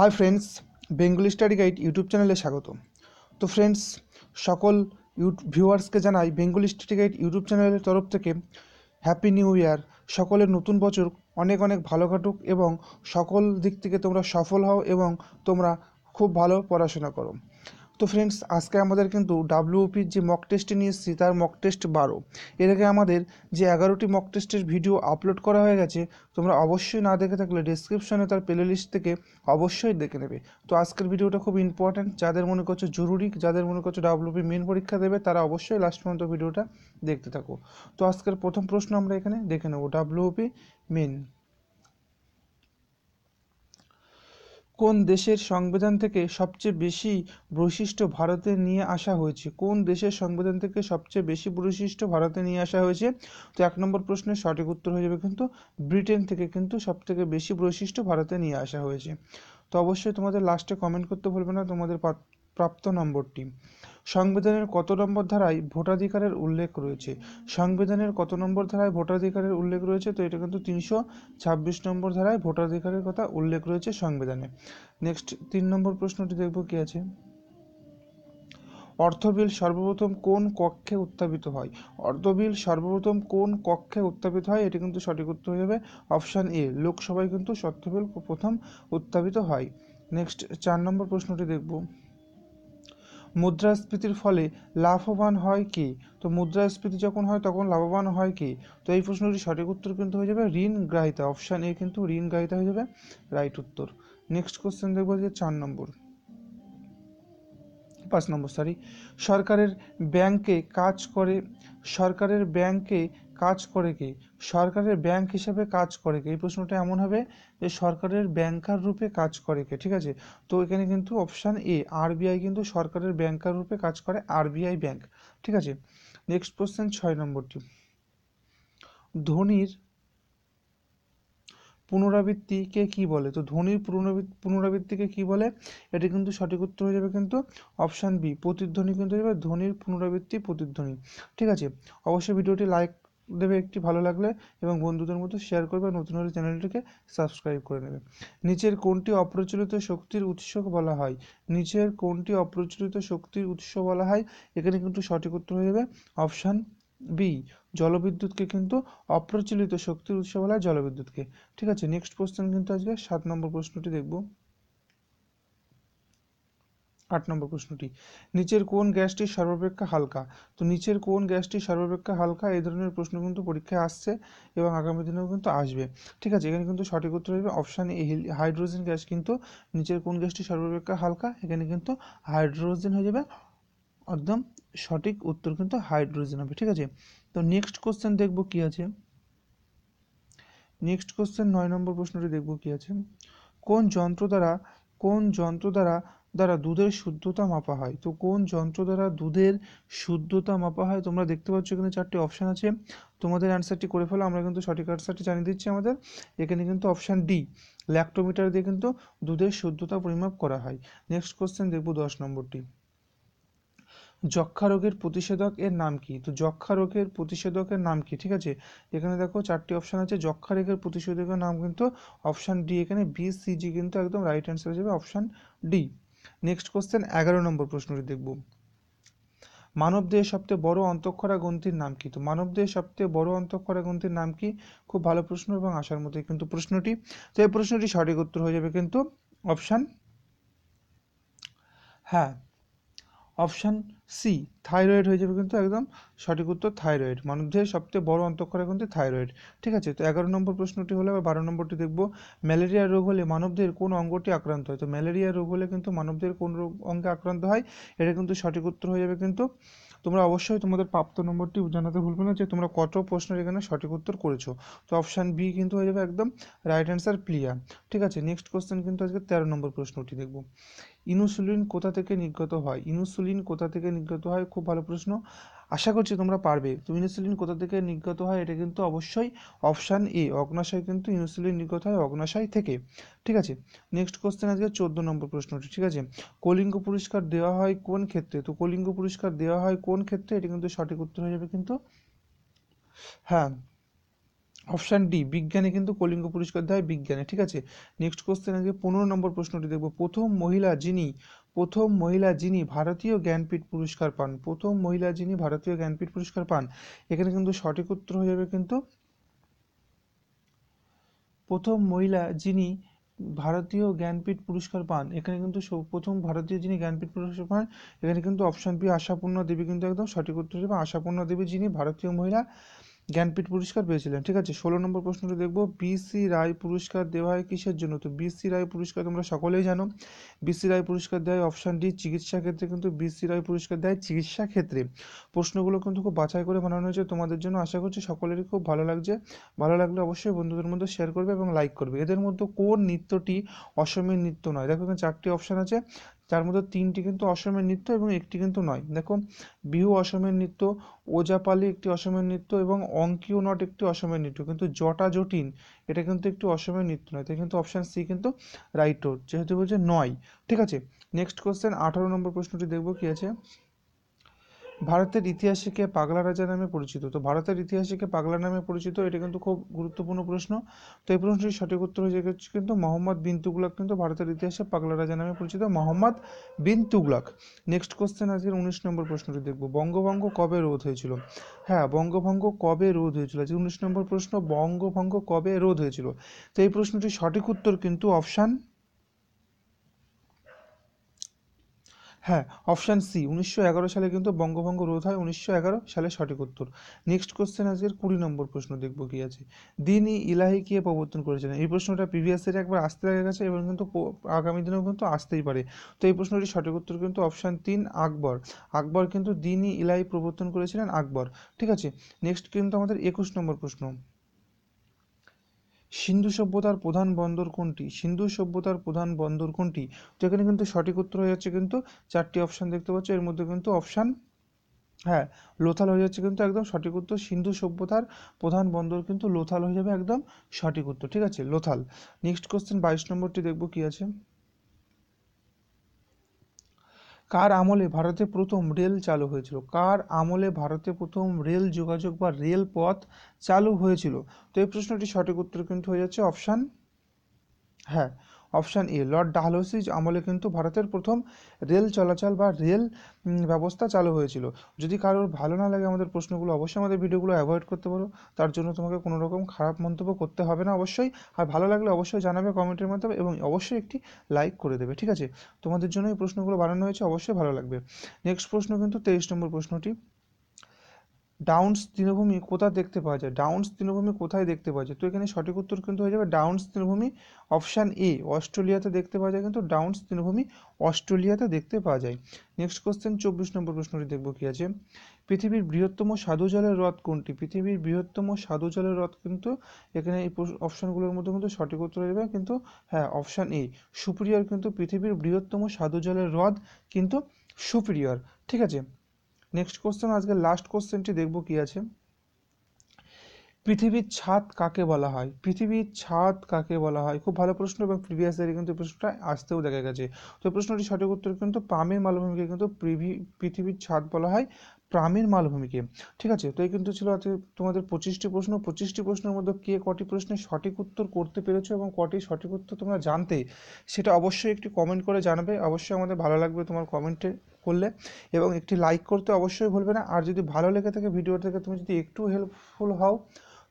high friends Bengali study guide YouTube চ্যানেলে স্বাগত তো ফ্রেন্ডস সকল ভিউয়ার্সকে জানাই বেঙ্গলি স্টাডি গাইড ইউটিউব চ্যানেলের তরফ থেকে হ্যাপি নিউ ইয়ার সকলের নতুন বছর অনেক অনেক ভালো কাটুক এবং সকল দিক থেকে তোমরা সফল হও এবং তোমরা খুব ভালো পড়াশোনা করো তো ফ্রেন্ডস আজকে আমাদের কিন্তু ডাব্লিউপির যে মক টেস্ট নিয়ে এসেছি তার মক টেস্ট বারো এর আগে আমাদের যে এগারোটি মক টেস্টের ভিডিও আপলোড করা হয়ে গেছে তোমরা অবশ্যই না দেখে থাকলে ডিসক্রিপশনে তার প্লে লিস্ট থেকে অবশ্যই দেখে নেবে তো আজকের ভিডিওটা খুব ইম্পর্ট্যান্ট যাদের মনে করছে জরুরি যাদের মনে করছো ডাব্লিউপি মেন পরীক্ষা দেবে তারা অবশ্যই লাস্ট পর্যন্ত ভিডিওটা দেখতে থাকো তো আজকের প্রথম প্রশ্ন আমরা এখানে দেখে নেবো ডাব্লিউপি মেন কোন দেশের সংবিধান থেকে সবচেয়ে বেশি বৈশিষ্ট্য ভারতে নিয়ে আসা হয়েছে কোন দেশের সংবিধান থেকে সবচেয়ে বেশি বৈশিষ্ট্য ভারতে নিয়ে আসা হয়েছে তো এক নম্বর প্রশ্নের সঠিক উত্তর হয়ে যাবে কিন্তু ব্রিটেন থেকে কিন্তু সবথেকে বেশি বৈশিষ্ট্য ভারতে নিয়ে আসা হয়েছে তো অবশ্যই তোমাদের লাস্টে কমেন্ট করতে ভুলবে না তোমাদের প্রাপ্ত নম্বরটি সংবিধানের কত নম্বর ধারায় ভোটাধিকারের উল্লেখ রয়েছে সংবিধানের কত নম্বর ধারায় ভোটাধিকারের উল্লেখ রয়েছে তো এটা কিন্তু তিনশো ছাব্বিশ নম্বর ধারায় ভোটাধিকারের কথা উল্লেখ রয়েছে সংবিধানে নেক্সট তিন নম্বর প্রশ্নটি দেখব কি আছে অর্থ বিল সর্বপ্রথম কোন কক্ষে উত্থাপিত হয় অর্থ বিল সর্বপ্রথম কোন কক্ষে উত্থাপিত হয় এটি কিন্তু সঠিক উত্তর হয়ে যাবে অপশান এ লোকসভায় কিন্তু অর্থবিল প্রথম উত্থাপিত হয় নেক্সট চার নম্বর প্রশ্নটি দেখব মুদ্রাস্ফীতির ফলে লাভবান হয় কে তো মুদ্রাস্ফীতি যখন হয় তখন লাভবান হয় কে তো এই প্রশ্নটির সঠিক উত্তর কিন্তু হয়ে যাবে ঋণ গ্রাহিতা অপশান এ কিন্তু ঋণ গ্রাহিতা হয়ে যাবে রাইট উত্তর নেক্সট কোশ্চেন দেখবো যে চার নম্বর পাঁচ নম্বর সরি সরকারের ব্যাংকে কাজ করে সরকারের ব্যাংকে কাজ করে কি সরকারের ব্যাংক হিসাবে কাজ করে কি এই প্রশ্নটা এমন হবে যে সরকারের ব্যাংকার রূপে কাজ করে কে ঠিক আছে তো এখানে কিন্তু অপশান এ আরবিআই কিন্তু সরকারের ব্যাংকার রূপে কাজ করে আরবিআই ব্যাংক ঠিক আছে নেক্সট প্রশ্ন ছয় নম্বরটি ধোনির পুনরাবৃত্তিকে কি বলে তো ধ্বনির পুনরাবৃত্তিকে কি বলে এটা কিন্তু সঠিক উত্তর হয়ে যাবে কিন্তু অপশান বি প্রতিধ্বনি কিন্তু হয়ে যাবে ধ্বনির পুনরাবৃত্তি প্রতিধ্বনি ঠিক আছে অবশ্যই ভিডিওটি লাইক দেবে একটি ভালো লাগলে এবং বন্ধুদের মধ্যে শেয়ার করবে নতুন হলে চ্যানেলটিকে সাবস্ক্রাইব করে নেবে নিচের কোনটি অপ্রচলিত শক্তির উৎস বলা হয় নিচের কোনটি অপ্রচলিত শক্তির উৎস বলা হয় এখানে কিন্তু সঠিক উত্তর হয়ে যাবে অপশান বি জলবিদ্যুৎকে কিন্তু অপ্রচলিত শক্তির উৎস বলা হয় জলবিদ্যুৎকে ঠিক আছে নেক্সট কোশ্চেন কিন্তু আজকে সাত নম্বর প্রশ্নটি দেখব আট নম্বর প্রশ্নটি নিচের কোন গ্যাসটি সর্বাপেক্ষা হালকা তো নিচের কোন গ্যাসটি সর্বাপেক্ষা হালকা এই ধরনের প্রশ্ন কিন্তু পরীক্ষায় আসছে এবং আগামী দিনেও কিন্তু আসবে ঠিক আছে এখানে কিন্তু সঠিক উত্তর হবে অপশান এ হাইড্রোজেন গ্যাস কিন্তু নিচের কোন গ্যাসটি সর্বাপেক্ষা হালকা এখানে কিন্তু হাইড্রোজেন হয়ে যাবে একদম সঠিক উত্তর কিন্তু হাইড্রোজেন হবে ঠিক আছে তো নেক্সট কোশ্চেন দেখব কি আছে নেক্সট কোশ্চেন নয় নম্বর প্রশ্নটি দেখব কি আছে কোন যন্ত্র দ্বারা কোন যন্ত্র দ্বারা দ্বারা দুধের শুদ্ধতা মাপা হয় তো কোন যন্ত্র দ্বারা দুধের শুদ্ধতা মাপা হয় তোমরা দেখতে পাচ্ছ এখানে চারটি অপশান আছে তোমাদের অ্যান্সারটি করে ফেলো আমরা কিন্তু সঠিক অ্যান্সারটি জানিয়ে দিচ্ছি আমাদের এখানে কিন্তু অপশান ডি ল্যাক্টোমিটার দিয়ে কিন্তু দুধের শুদ্ধতা পরিমাপ করা হয় নেক্সট কোয়েশ্চেন দেখবো দশ নম্বরটি যক্ষা রোগের প্রতিষেধক এর নাম কি তো যক্ষা রোগের প্রতিষেধকের নাম কি ঠিক আছে এখানে দেখো চারটি অপশান আছে যক্ষা রোগের প্রতিষেধকের নাম কিন্তু অপশান ডি এখানে বি সি জি কিন্তু একদম রাইট অ্যান্সার হিসেবে অপশান ডি নেক্সট কোশ্চেন এগারো নম্বর প্রশ্নটি দেখব দেহের সবচেয়ে বড় অন্তঃক্ষরা গ্রন্থির নাম কি তো মানব দেহের সবচেয়ে বড় অন্তঃক্ষরা গ্রন্থির নাম কি খুব ভালো প্রশ্ন এবং আসার মতোই কিন্তু প্রশ্নটি তো এই প্রশ্নটি সঠিক উত্তর হয়ে যাবে কিন্তু অপশান হ্যাঁ অপশান সি থাইরয়েড হয়ে যাবে কিন্তু একদম সঠিক উত্তর থাইরয়েড মানুষের সবচেয়ে বড় অন্তঃক্ষরে কিন্তু থাইরয়েড ঠিক আছে তো এগারো নম্বর প্রশ্নটি হলো আবার বারো নম্বরটি দেখব ম্যালেরিয়া রোগ হলে মানবদের কোন অঙ্গটি আক্রান্ত হয় তো ম্যালেরিয়া রোগ হলে কিন্তু মানবদের কোন রোগ অঙ্গে আক্রান্ত হয় এটা কিন্তু সঠিক উত্তর হয়ে যাবে কিন্তু তোমরা অবশ্যই তোমাদের প্রাপ্ত নম্বরটি জানাতে ভুলবে না যে তোমরা কত প্রশ্নের এখানে সঠিক উত্তর করেছো তো অপশান বি কিন্তু হয়ে যাবে একদম রাইট অ্যান্সার ক্লিয়ার ঠিক আছে নেক্সট কোশ্চেন কিন্তু আজকে তেরো নম্বর প্রশ্নটি দেখব ইনুসুলিন কোথা থেকে নির্গত হয় ইনুসুলিন কোথা থেকে নির্গত হয় খুব ভালো প্রশ্ন আশা করছি তোমরা পারবে তো ইনসুলিন কোথা থেকে নির্গত হয় এটা কিন্তু অবশ্যই অপশান এ অগ্নাশয় কিন্তু ইনসুলিন নির্গত হয় অগ্নাশয় থেকে ঠিক আছে নেক্সট কোশ্চেন আজকে চোদ্দ নম্বর প্রশ্নটি ঠিক আছে কলিঙ্গ পুরস্কার দেওয়া হয় কোন ক্ষেত্রে তো কলিঙ্গ পুরস্কার দেওয়া হয় কোন ক্ষেত্রে এটা কিন্তু সঠিক উত্তর হয়ে যাবে কিন্তু হ্যাঁ অপশান ডি বিজ্ঞানে কিন্তু কলিঙ্গ পুরস্কার দেওয়া হয় বিজ্ঞানে ঠিক আছে নেক্সট কোশ্চেন আজকে পনেরো নম্বর প্রশ্নটি দেখব প্রথম মহিলা যিনি প্রথম মহিলা যিনি ভারতীয় জ্ঞানপীঠ পুরস্কার পান প্রথম মহিলা যিনি ভারতীয় জ্ঞানপীঠ পুরস্কার পান এখানে কিন্তু সঠিক উত্তর হয়ে যাবে কিন্তু প্রথম মহিলা যিনি ভারতীয় জ্ঞানপীঠ পুরস্কার পান এখানে কিন্তু প্রথম ভারতীয় যিনি জ্ঞানপীঠ পুরস্কার পান এখানে কিন্তু অপশান বি আশাপূর্ণা দেবী কিন্তু একদম সঠিক উত্তর হিসেবে আশাপূর্ণা দেবী যিনি ভারতীয় মহিলা জ্ঞানপীঠ পুরস্কার পেয়েছিলেন ঠিক আছে ষোলো নম্বর প্রশ্নটা দেখবো বিসি রায় পুরস্কার দেওয়া হয় কিসের জন্য তো বিসি রায় পুরস্কার তোমরা সকলেই জানো বিসি রায় পুরস্কার দেয় অপশান ডি চিকিৎসা ক্ষেত্রে কিন্তু বিসি রায় পুরস্কার দেয় চিকিৎসা ক্ষেত্রে প্রশ্নগুলো কিন্তু খুব বাছাই করে বানানো হয়েছে তোমাদের জন্য আশা করছি সকলেরই খুব ভালো লাগছে ভালো লাগলে অবশ্যই বন্ধুদের মধ্যে শেয়ার করবে এবং লাইক করবে এদের মধ্যে কোন নৃত্যটি অসমের নৃত্য নয় দেখো এখানে চারটি অপশান আছে যার মধ্যে তিনটি কিন্তু অসমের নৃত্য এবং একটি কিন্তু নয় দেখো বিহু অসমের নৃত্য ওজাপালি একটি অসমের নৃত্য এবং অঙ্কিও নট একটি অসমের নৃত্য কিন্তু জটা জটিন এটা কিন্তু একটি অসমের নৃত্য নয় তাই কিন্তু অপশান সি কিন্তু রাইট যেহেতু বলছে নয় ঠিক আছে নেক্সট কোশ্চেন আঠারো নম্বর প্রশ্নটি দেখবো কি আছে ভারতের ইতিহাসে কে পাগলা রাজা নামে পরিচিত তো ভারতের ইতিহাসে কে পাগলা নামে পরিচিত এটা কিন্তু খুব গুরুত্বপূর্ণ প্রশ্ন তো এই প্রশ্নটির সঠিক উত্তর হয়ে গেছে কিন্তু মোহাম্মদ বিন তুগলাক কিন্তু ভারতের ইতিহাসে পাগলা রাজা নামে পরিচিত মোহাম্মদ বিন তুগলাক নেক্সট কোশ্চেন আজকের উনিশ নম্বর প্রশ্নটি দেখব বঙ্গভঙ্গ কবে রোধ হয়েছিল হ্যাঁ বঙ্গভঙ্গ কবে রোধ হয়েছিল আজকে উনিশ নম্বর প্রশ্ন বঙ্গভঙ্গ কবে রোধ হয়েছিল তো এই প্রশ্নটির সঠিক উত্তর কিন্তু অপশান হ্যাঁ অপশান সি উনিশশো এগারো সালে কিন্তু বঙ্গভঙ্গ রোধ হয় উনিশশো এগারো সালে সঠিক উত্তর নেক্সট কোশ্চেন আজকের কুড়ি নম্বর প্রশ্ন দেখবো কি আছে দিন ই ইলাহি কে প্রবর্তন করেছেন এই প্রশ্নটা প্রিভিয়াস ইয়ারে একবার আসতে দেখা গেছে এবং কিন্তু আগামী দিনেও কিন্তু আসতেই পারে তো এই প্রশ্নটি সঠিক উত্তর কিন্তু অপশান তিন আকবর আকবর কিন্তু দিন ই ইলাহি প্রবর্তন করেছিলেন আকবর ঠিক আছে নেক্সট কিন্তু আমাদের একুশ নম্বর প্রশ্ন সিন্ধু সভ্যতার প্রধান বন্দর কোনটি সিন্ধু সভ্যতার প্রধান বন্দর কোনটি যেখানে কিন্তু সঠিক উত্তর হয়ে যাচ্ছে কিন্তু চারটি অপশান দেখতে পাচ্ছ এর মধ্যে কিন্তু অপশান হ্যাঁ লোথাল হয়ে যাচ্ছে কিন্তু একদম সঠিক উত্তর সিন্ধু সভ্যতার প্রধান বন্দর কিন্তু লোথাল হয়ে যাবে একদম সঠিক উত্তর ঠিক আছে লোথাল নেক্সট কোশ্চেন বাইশ নম্বরটি দেখবো কি আছে কার আমলে ভারতে প্রথম রেল চালু হয়েছিল কার আমলে ভারতে প্রথম রেল যোগাযোগ বা রেলপথ চালু হয়েছিল তো এই প্রশ্নটি সঠিক উত্তর কিন্তু হয়ে যাচ্ছে অপশান হ্যাঁ অপশান এ লর্ড ডালহৌসিজ আমলে কিন্তু ভারতের প্রথম রেল চলাচল বা রেল ব্যবস্থা চালু হয়েছিল যদি কারোর ভালো না লাগে আমাদের প্রশ্নগুলো অবশ্যই আমাদের ভিডিওগুলো অ্যাভয়েড করতে পারো তার জন্য তোমাকে কোনো রকম খারাপ মন্তব্য করতে হবে না অবশ্যই আর ভালো লাগলে অবশ্যই জানাবে কমেন্টের মাধ্যমে এবং অবশ্যই একটি লাইক করে দেবে ঠিক আছে তোমাদের জন্য এই প্রশ্নগুলো বানানো হয়েছে অবশ্যই ভালো লাগবে নেক্সট প্রশ্ন কিন্তু তেইশ নম্বর প্রশ্নটি ডাউন্স তৃণভূমি কোথায় দেখতে পাওয়া যায় ডাউন্স তৃণভূমি কোথায় দেখতে পাওয়া যায় তো এখানে সঠিক উত্তর কিন্তু হয়ে যাবে ডাউন্স তৃণভূমি অপশান এ অস্ট্রেলিয়াতে দেখতে পাওয়া যায় কিন্তু ডাউন্স তৃণভূমি অস্ট্রেলিয়াতে দেখতে পাওয়া যায় নেক্সট কোশ্চেন চব্বিশ নম্বর প্রশ্নটি দেখবো কি আছে পৃথিবীর বৃহত্তম সাধু জলের হ্রদ কোনটি পৃথিবীর বৃহত্তম সাধু জলের হ্রদ কিন্তু এখানে এই অপশানগুলোর মধ্যে কিন্তু সঠিক উত্তর হয়ে যাবে কিন্তু হ্যাঁ অপশান এ সুপ্রিয়ার কিন্তু পৃথিবীর বৃহত্তম সাধু জলের হ্রদ কিন্তু সুপ্রিয়র ঠিক আছে নেক্সট কোশ্চেন আজকে লাস্ট কোশ্চেনটি দেখব কি আছে পৃথিবীর ছাদ কাকে বলা হয় পৃথিবীর ছাদ কাকে বলা হয় খুব ভালো প্রশ্ন এবং প্রিভিয়াস ইয়ারে কিন্তু প্রশ্নটা আসতেও দেখা গেছে তো প্রশ্নটি সঠিক উত্তর কিন্তু পামের মালভূমিকে কিন্তু পৃথিবীর ছাদ বলা হয় প্রামের মালভূমিকে ঠিক আছে তো এই কিন্তু ছিল আজকে তোমাদের পঁচিশটি প্রশ্ন পঁচিশটি প্রশ্নের মধ্যে কে কটি প্রশ্নের সঠিক উত্তর করতে পেরেছো এবং কটি সঠিক উত্তর তোমরা জানতে সেটা অবশ্যই একটি কমেন্ট করে জানাবে অবশ্যই আমাদের ভালো লাগবে তোমার কমেন্টে করলে এবং একটি লাইক করতে অবশ্যই ভুলবে না আর যদি ভালো লেগে থাকে ভিডিও থেকে তুমি যদি একটু হেল্পফুল হও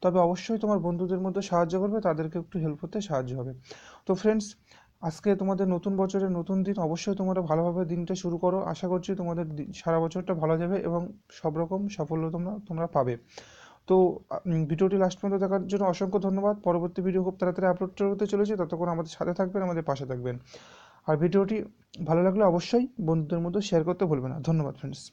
তবে অবশ্যই তোমার বন্ধুদের মধ্যে সাহায্য করবে তাদেরকে একটু হেল্প করতে সাহায্য হবে তো ফ্রেন্ডস আজকে তোমাদের নতুন বছরের নতুন দিন অবশ্যই তোমরা ভালোভাবে দিনটা শুরু করো আশা করছি তোমাদের সারা বছরটা ভালো যাবে এবং সব রকম সাফল্য তোমরা তোমরা পাবে তো ভিডিওটি লাস্ট পর্যন্ত দেখার জন্য অসংখ্য ধন্যবাদ পরবর্তী ভিডিও খুব তাড়াতাড়ি আপলোড হতে চলেছে ততক্ষণ আমাদের সাথে থাকবেন আমাদের পাশে থাকবেন আর ভিডিওটি ভালো লাগলে অবশ্যই বন্ধুদের মধ্যে শেয়ার করতে ভুলবে না ধন্যবাদ ফ্রেন্ডস